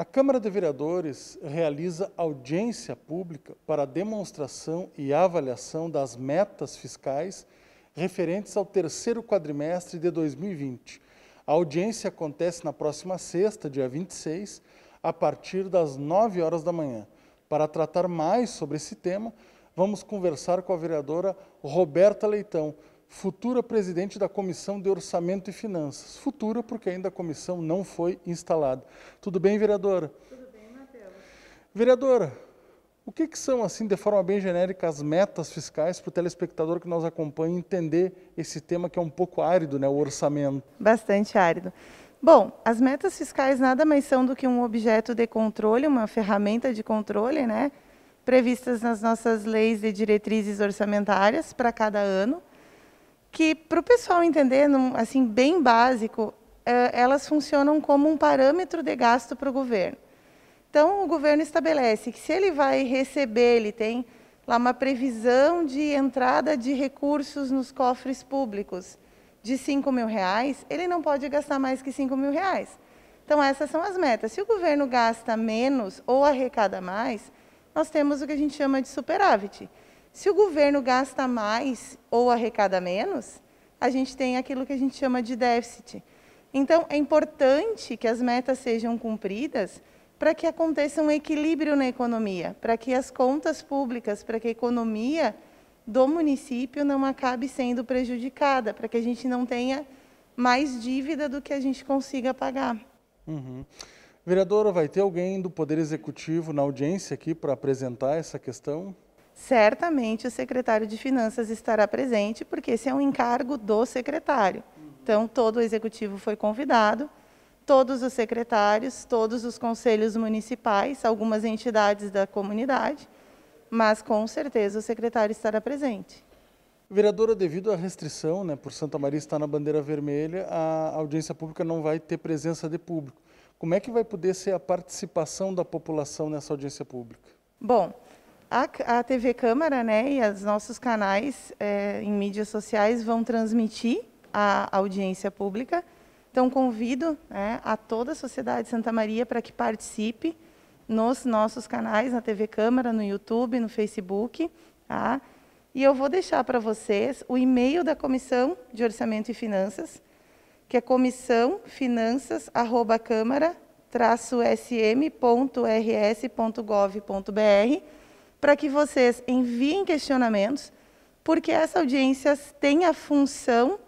A Câmara de Vereadores realiza audiência pública para demonstração e avaliação das metas fiscais referentes ao terceiro quadrimestre de 2020. A audiência acontece na próxima sexta, dia 26, a partir das 9 horas da manhã. Para tratar mais sobre esse tema, vamos conversar com a vereadora Roberta Leitão, futura presidente da Comissão de Orçamento e Finanças. Futura, porque ainda a comissão não foi instalada. Tudo bem, vereadora? Tudo bem, Matheus. Vereadora, o que, que são, assim, de forma bem genérica, as metas fiscais para o telespectador que nos acompanha entender esse tema que é um pouco árido, né, o orçamento? Bastante árido. Bom, as metas fiscais nada mais são do que um objeto de controle, uma ferramenta de controle, né? Previstas nas nossas leis de diretrizes orçamentárias para cada ano que para o pessoal entender, num, assim bem básico, é, elas funcionam como um parâmetro de gasto para o governo. Então, o governo estabelece que se ele vai receber, ele tem lá uma previsão de entrada de recursos nos cofres públicos de 5 mil reais, ele não pode gastar mais que 5 mil reais. Então, essas são as metas. Se o governo gasta menos ou arrecada mais, nós temos o que a gente chama de superávit. Se o governo gasta mais ou arrecada menos, a gente tem aquilo que a gente chama de déficit. Então, é importante que as metas sejam cumpridas para que aconteça um equilíbrio na economia, para que as contas públicas, para que a economia do município não acabe sendo prejudicada, para que a gente não tenha mais dívida do que a gente consiga pagar. Uhum. Vereadora, vai ter alguém do Poder Executivo na audiência aqui para apresentar essa questão? certamente o secretário de Finanças estará presente, porque esse é um encargo do secretário. Então, todo o executivo foi convidado, todos os secretários, todos os conselhos municipais, algumas entidades da comunidade, mas com certeza o secretário estará presente. Vereadora, devido à restrição, né, por Santa Maria estar na bandeira vermelha, a audiência pública não vai ter presença de público. Como é que vai poder ser a participação da população nessa audiência pública? Bom, a, a TV Câmara né, e os nossos canais é, em mídias sociais vão transmitir a audiência pública. Então, convido né, a toda a sociedade de Santa Maria para que participe nos nossos canais, na TV Câmara, no YouTube, no Facebook. Tá? E eu vou deixar para vocês o e-mail da Comissão de Orçamento e Finanças, que é comissão finanças@câmara-sm.rs.gov.br para que vocês enviem questionamentos, porque essa audiência tem a função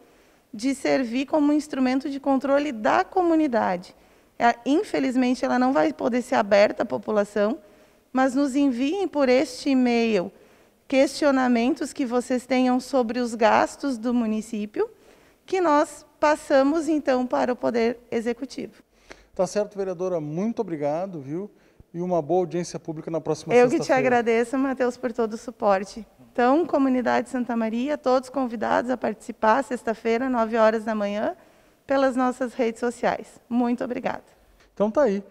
de servir como instrumento de controle da comunidade. É, infelizmente, ela não vai poder ser aberta à população, mas nos enviem por este e-mail questionamentos que vocês tenham sobre os gastos do município, que nós passamos então para o Poder Executivo. Está certo, vereadora, muito obrigado, viu? e uma boa audiência pública na próxima Eu que te agradeço, Matheus, por todo o suporte. Então, comunidade Santa Maria, todos convidados a participar sexta-feira, 9 horas da manhã, pelas nossas redes sociais. Muito obrigada. Então tá aí.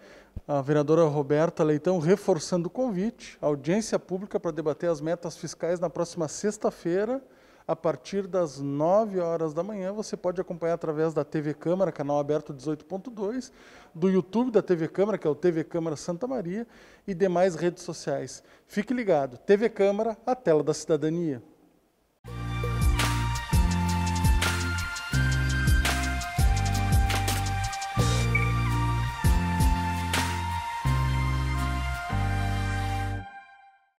A vereadora Roberta Leitão reforçando o convite, audiência pública para debater as metas fiscais na próxima sexta-feira a partir das 9 horas da manhã. Você pode acompanhar através da TV Câmara, canal aberto 18.2, do YouTube da TV Câmara, que é o TV Câmara Santa Maria, e demais redes sociais. Fique ligado, TV Câmara, a tela da cidadania.